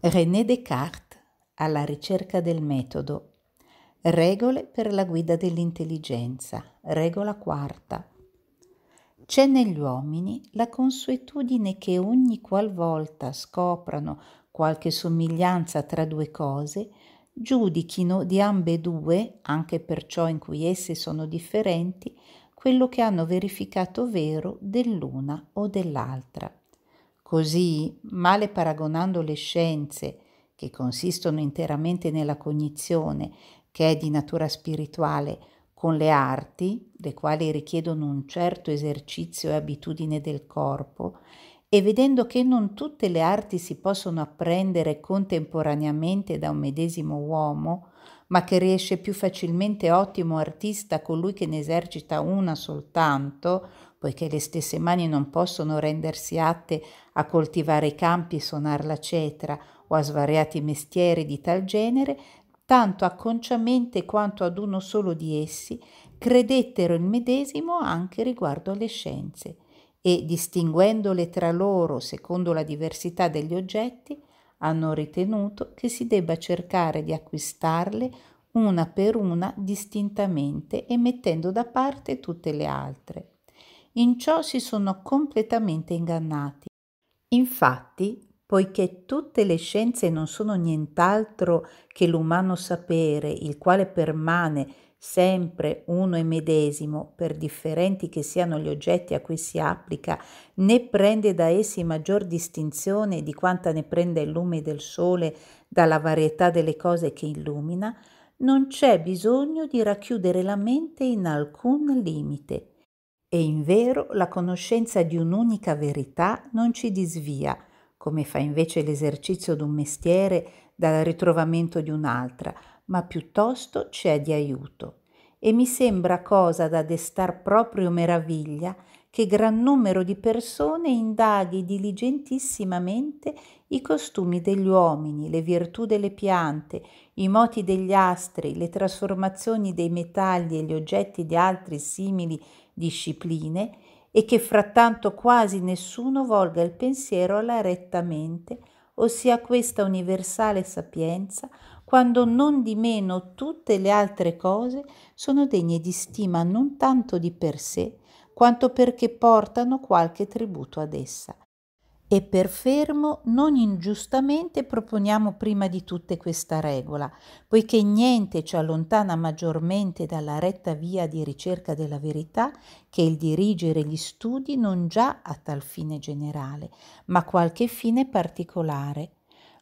René Descartes alla ricerca del metodo. Regole per la guida dell'intelligenza. Regola quarta. C'è negli uomini la consuetudine che ogni qualvolta scoprano qualche somiglianza tra due cose, giudichino di ambedue, anche per ciò in cui esse sono differenti, quello che hanno verificato vero dell'una o dell'altra. Così, male paragonando le scienze, che consistono interamente nella cognizione, che è di natura spirituale, con le arti, le quali richiedono un certo esercizio e abitudine del corpo, e vedendo che non tutte le arti si possono apprendere contemporaneamente da un medesimo uomo, ma che riesce più facilmente ottimo artista colui che ne esercita una soltanto, poiché le stesse mani non possono rendersi atte a coltivare i campi e suonare la cetra o a svariati mestieri di tal genere, tanto acconciamente quanto ad uno solo di essi, credettero il medesimo anche riguardo alle scienze e, distinguendole tra loro secondo la diversità degli oggetti, hanno ritenuto che si debba cercare di acquistarle una per una distintamente e mettendo da parte tutte le altre in ciò si sono completamente ingannati. Infatti, poiché tutte le scienze non sono nient'altro che l'umano sapere, il quale permane sempre uno e medesimo, per differenti che siano gli oggetti a cui si applica, né prende da essi maggior distinzione di quanta ne prende il lume del sole dalla varietà delle cose che illumina, non c'è bisogno di racchiudere la mente in alcun limite e invero la conoscenza di un'unica verità non ci disvia, come fa invece l'esercizio d'un mestiere dal ritrovamento di un'altra, ma piuttosto ci è di aiuto. E mi sembra cosa da destar proprio meraviglia che gran numero di persone indaghi diligentissimamente i costumi degli uomini, le virtù delle piante, i moti degli astri, le trasformazioni dei metalli e gli oggetti di altre simili discipline, e che frattanto quasi nessuno volga il pensiero alla retta mente, ossia questa universale sapienza, quando non di meno tutte le altre cose sono degne di stima non tanto di per sé, quanto perché portano qualche tributo ad essa. E per fermo non ingiustamente proponiamo prima di tutte questa regola, poiché niente ci allontana maggiormente dalla retta via di ricerca della verità che il dirigere gli studi non già a tal fine generale, ma qualche fine particolare.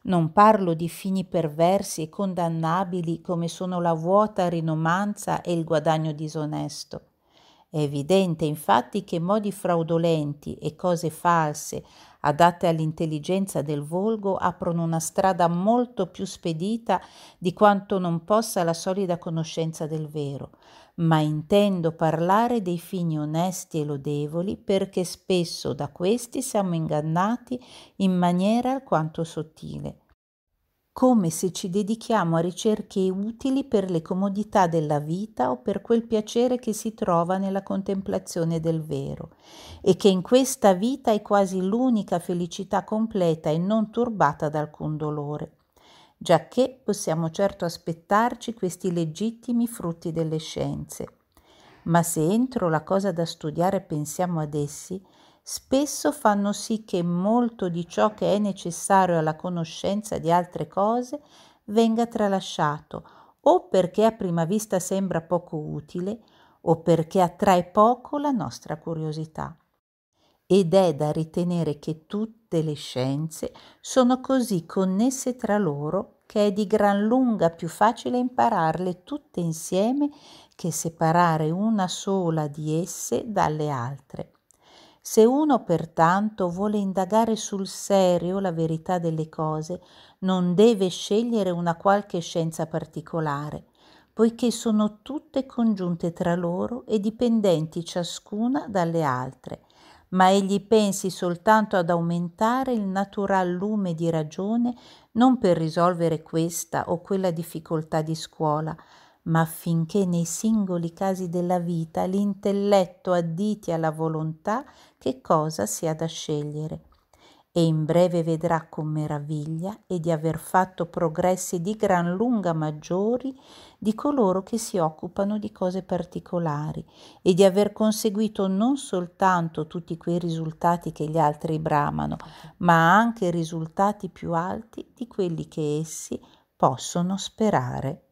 Non parlo di fini perversi e condannabili come sono la vuota rinomanza e il guadagno disonesto è evidente infatti che modi fraudolenti e cose false adatte all'intelligenza del volgo aprono una strada molto più spedita di quanto non possa la solida conoscenza del vero, ma intendo parlare dei fini onesti e lodevoli perché spesso da questi siamo ingannati in maniera alquanto sottile come se ci dedichiamo a ricerche utili per le comodità della vita o per quel piacere che si trova nella contemplazione del vero, e che in questa vita è quasi l'unica felicità completa e non turbata da alcun dolore, giacché possiamo certo aspettarci questi legittimi frutti delle scienze. Ma se entro la cosa da studiare pensiamo ad essi, spesso fanno sì che molto di ciò che è necessario alla conoscenza di altre cose venga tralasciato o perché a prima vista sembra poco utile o perché attrae poco la nostra curiosità. Ed è da ritenere che tutte le scienze sono così connesse tra loro che è di gran lunga più facile impararle tutte insieme che separare una sola di esse dalle altre se uno pertanto vuole indagare sul serio la verità delle cose, non deve scegliere una qualche scienza particolare, poiché sono tutte congiunte tra loro e dipendenti ciascuna dalle altre, ma egli pensi soltanto ad aumentare il natural lume di ragione non per risolvere questa o quella difficoltà di scuola, ma affinché nei singoli casi della vita l'intelletto additi alla volontà che cosa sia da scegliere. E in breve vedrà con meraviglia e di aver fatto progressi di gran lunga maggiori di coloro che si occupano di cose particolari e di aver conseguito non soltanto tutti quei risultati che gli altri bramano, ma anche risultati più alti di quelli che essi possono sperare.